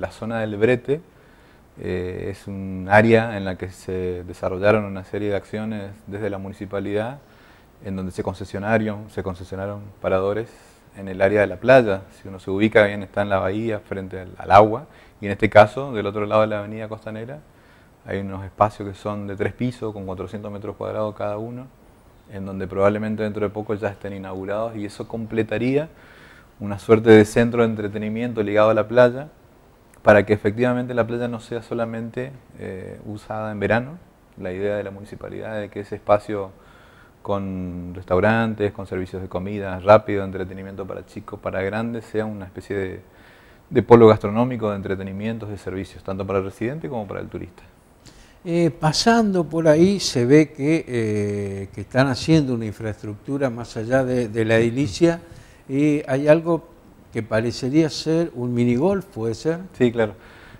la zona del Brete eh, es un área en la que se desarrollaron una serie de acciones desde la municipalidad, en donde se concesionaron, se concesionaron paradores en el área de la playa. Si uno se ubica bien, está en la bahía, frente al agua, y en este caso, del otro lado de la avenida costanera, hay unos espacios que son de tres pisos, con 400 metros cuadrados cada uno, en donde probablemente dentro de poco ya estén inaugurados y eso completaría una suerte de centro de entretenimiento ligado a la playa, para que efectivamente la playa no sea solamente eh, usada en verano. La idea de la municipalidad de que ese espacio con restaurantes, con servicios de comida rápido, entretenimiento para chicos, para grandes, sea una especie de, polo gastronómico, de entretenimientos, de servicios, tanto para el residente como para el turista. Eh, pasando por ahí se ve eh, que, están haciendo una infraestructura más allá de, de la edilicia y hay algo que parecería ser un minigolf, ¿puede ser? Sí, claro.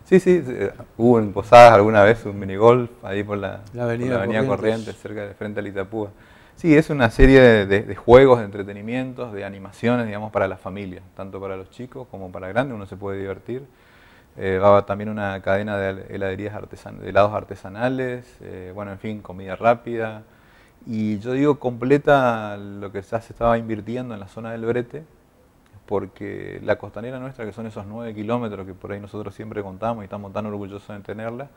Sí, sí, eh, hubo en Posadas alguna vez un minigolf ahí por la, la avenida, Corrientes. cerca de frente a Itapúa. Sí, es una serie de, juegos, de entretenimientos, de animaciones, digamos, para la familia, tanto para los chicos como para grandes, uno se puede divertir. Eh, va también una cadena de heladerías artesan, helados artesanales, eh, bueno, en fin, comida rápida. Y yo digo, completa lo que ya se estaba invirtiendo en la zona del Brete, porque la costanera nuestra, que son esos nueve kilómetros que por ahí nosotros siempre contamos y estamos tan orgullosos de tenerla,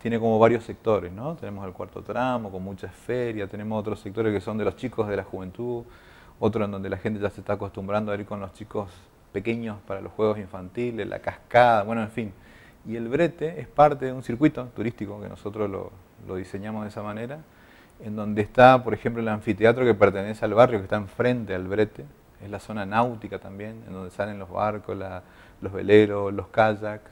tiene como varios sectores, ¿no? Tenemos el cuarto tramo con muchas ferias, tenemos otros sectores que son de los chicos de la juventud, otro en donde la gente ya se está acostumbrando a ir con los chicos pequeños para los juegos infantiles, la cascada, bueno, en fin. Y el brete es parte de un circuito turístico que nosotros lo, lo diseñamos de esa manera, en donde está, por ejemplo, el anfiteatro que pertenece al barrio, que está enfrente al brete, es la zona náutica también, en donde salen los barcos, los veleros, los kayaks.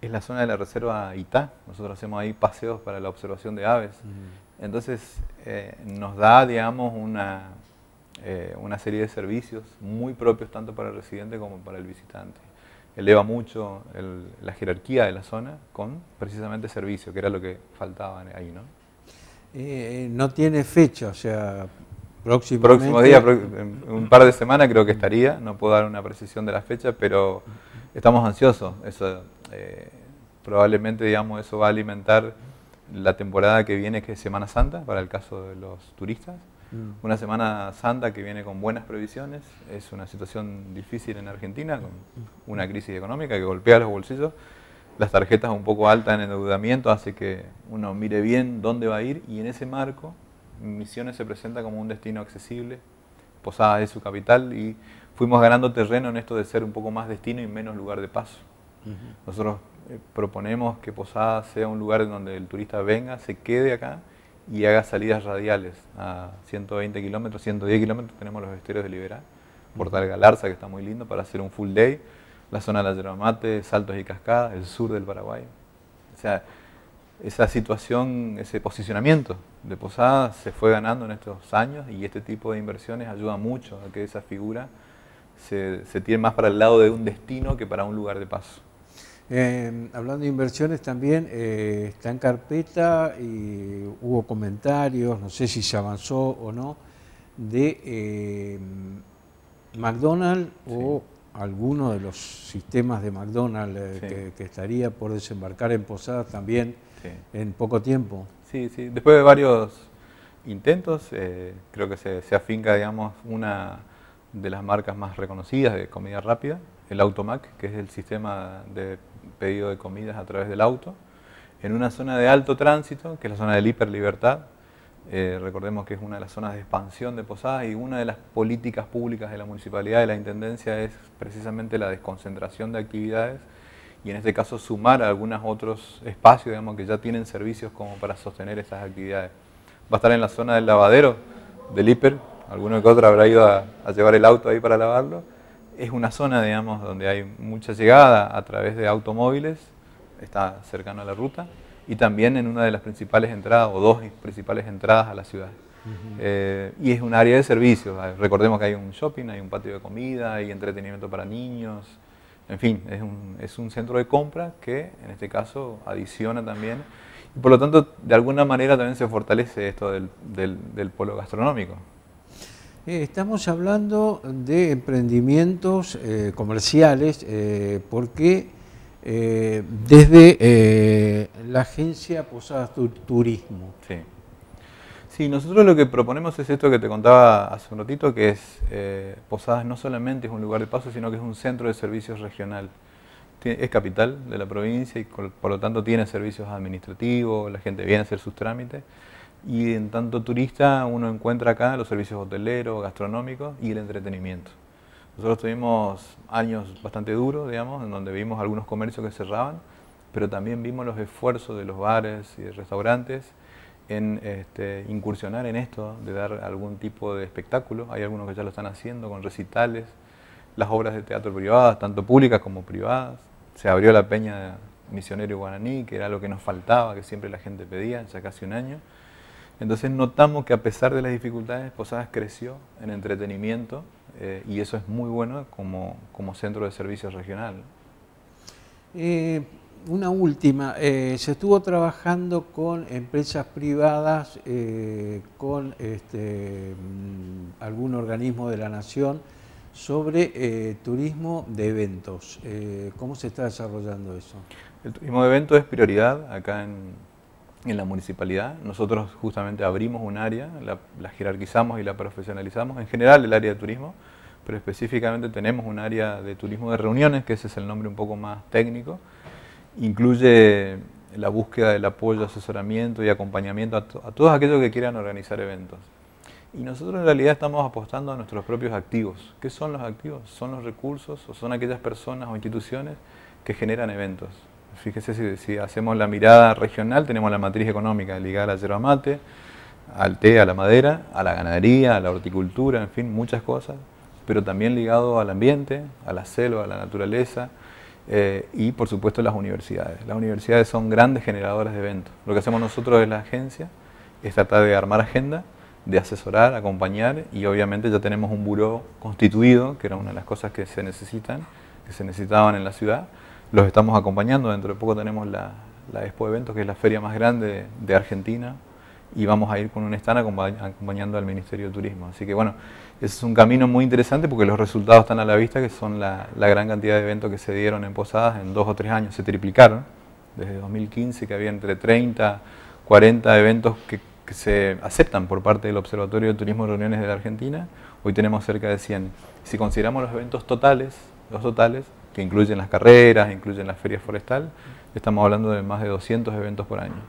Es la zona de la reserva Itá, nosotros hacemos ahí paseos para la observación de aves. Mm. Entonces eh, nos da, digamos, una, eh, una serie de servicios muy propios tanto para el residente como para el visitante. Eleva mucho la jerarquía de la zona con precisamente servicio, que era lo que faltaba ahí, ¿no? Eh, no tiene fecha, o sea, Próximo día, un par de semanas creo que estaría, no puedo dar una precisión de la fecha, pero estamos ansiosos. Eh, probablemente, digamos, eso va a alimentar la temporada que viene, que es Semana Santa, para el caso de los turistas. Mm. Una Semana Santa que viene con buenas previsiones, es una situación difícil en Argentina, con una crisis económica que golpea los bolsillos, las tarjetas un poco altas en endeudamiento, hace que uno mire bien dónde va a ir y en ese marco Misiones se presenta como un destino accesible, Posada es su capital y fuimos ganando terreno en esto de ser un poco más destino y menos lugar de paso. Nosotros eh, proponemos que Posada sea un lugar en donde el turista venga, se quede acá y haga salidas radiales a 120 kilómetros, 110 kilómetros tenemos los esteros de Liberá, Portal Galarza que está muy lindo para hacer un full day, la zona de la yerba mate, saltos y cascadas, el sur del Paraguay. O sea, esa situación, ese posicionamiento de Posadas se fue ganando en estos años y este tipo de inversiones ayuda mucho a que esa figura se, se tire más para el lado de un destino que para un lugar de paso. Eh, hablando de inversiones también, eh, está en carpeta y hubo comentarios, no sé si se avanzó o no, de eh, McDonald's o alguno de los sistemas de McDonald's eh, que, que, estaría por desembarcar en Posadas también en poco tiempo. Sí, sí. Después de varios intentos, eh, creo que se, afinca, digamos, una de las marcas más reconocidas de comida rápida, el Automac, que es el sistema de pedido de comidas a través del auto, en una zona de alto tránsito, que es la zona del hiperlibertad. Eh, recordemos que es una de las zonas de expansión de Posadas y una de las políticas públicas de la municipalidad de la intendencia es precisamente la desconcentración de actividades y en este caso sumar a algunos otros espacios digamos, que ya tienen servicios como para sostener estas actividades. Va a estar en la zona del lavadero del hiper, alguno que otro habrá ido a, llevar el auto ahí para lavarlo. Es una zona digamos, donde hay mucha llegada a través de automóviles, está cercano a la ruta, y también en una de las principales entradas o dos principales entradas a la ciudad. Eh, y es un área de servicios. Recordemos que hay un shopping, hay un patio de comida, hay entretenimiento para niños, en fin, es un, centro de compra que en este caso adiciona también y por lo tanto de alguna manera también se fortalece esto del, del, polo gastronómico. Eh, estamos hablando de emprendimientos eh, comerciales eh, porque desde la agencia Posadas Turismo Sí, nosotros lo que proponemos es esto que te contaba hace un ratito, que es eh, Posadas no solamente es un lugar de paso, sino que es un centro de servicios regional. Es capital de la provincia y por lo tanto tiene servicios administrativos, la gente viene a hacer sus trámites. Y en tanto turista uno encuentra acá los servicios hoteleros, gastronómicos y el entretenimiento. Nosotros tuvimos años bastante duros, digamos, en donde vimos algunos comercios que cerraban, pero también vimos los esfuerzos de los bares y restaurantes en este, incursionar en esto, de dar algún tipo de espectáculo. Hay algunos que ya lo están haciendo con recitales, las obras de teatro privadas, tanto públicas como privadas. Se abrió la peña misionero guaraní, que era lo que nos faltaba, que siempre la gente pedía, ya casi un año. Entonces notamos que a pesar de las dificultades, Posadas creció en entretenimiento eh, y eso es muy bueno como, como centro de servicios regional. Eh, una última. Eh, se estuvo trabajando con empresas privadas, eh, con este, mm, algún organismo de la nación, sobre eh, turismo de eventos. ¿Cómo se está desarrollando eso? El turismo de eventos es prioridad acá en, la municipalidad. Nosotros justamente abrimos un área, la jerarquizamos y la profesionalizamos, en general el área de turismo, pero específicamente tenemos un área de turismo de reuniones, que ese es el nombre un poco más técnico incluye la búsqueda del apoyo, asesoramiento y acompañamiento a, todos aquellos que quieran organizar eventos. Y nosotros en realidad estamos apostando a nuestros propios activos. ¿Qué son los activos? Son los recursos o son aquellas personas o instituciones que generan eventos. Fíjese si, hacemos la mirada regional, tenemos la matriz económica ligada a la yerba mate, al té, a la madera, a la ganadería, a la horticultura, en fin, muchas cosas, pero también ligado al ambiente, a la selva, a la naturaleza, eh, y por supuesto las universidades. Las universidades son grandes generadoras de eventos. Lo que hacemos nosotros en la agencia es tratar de armar agenda, de asesorar, acompañar y obviamente ya tenemos un buró constituido, que era una de las cosas que se necesitan, que se necesitaban en la ciudad. Los estamos acompañando, dentro de poco tenemos la, la Expo Eventos, que es la feria más grande de Argentina, y vamos a ir con un stand acompañando al Ministerio de Turismo. Así que bueno, ese es un camino muy interesante porque los resultados están a la vista, que son la, gran cantidad de eventos que se dieron en Posadas en dos o tres años, se triplicaron desde 2015 que había entre 30, 40 eventos que, se aceptan por parte del Observatorio de Turismo y Reuniones de la Argentina, hoy tenemos cerca de 100. Si consideramos los eventos totales, los totales, que incluyen las carreras, incluyen las ferias forestal, estamos hablando de más de 200 eventos por año.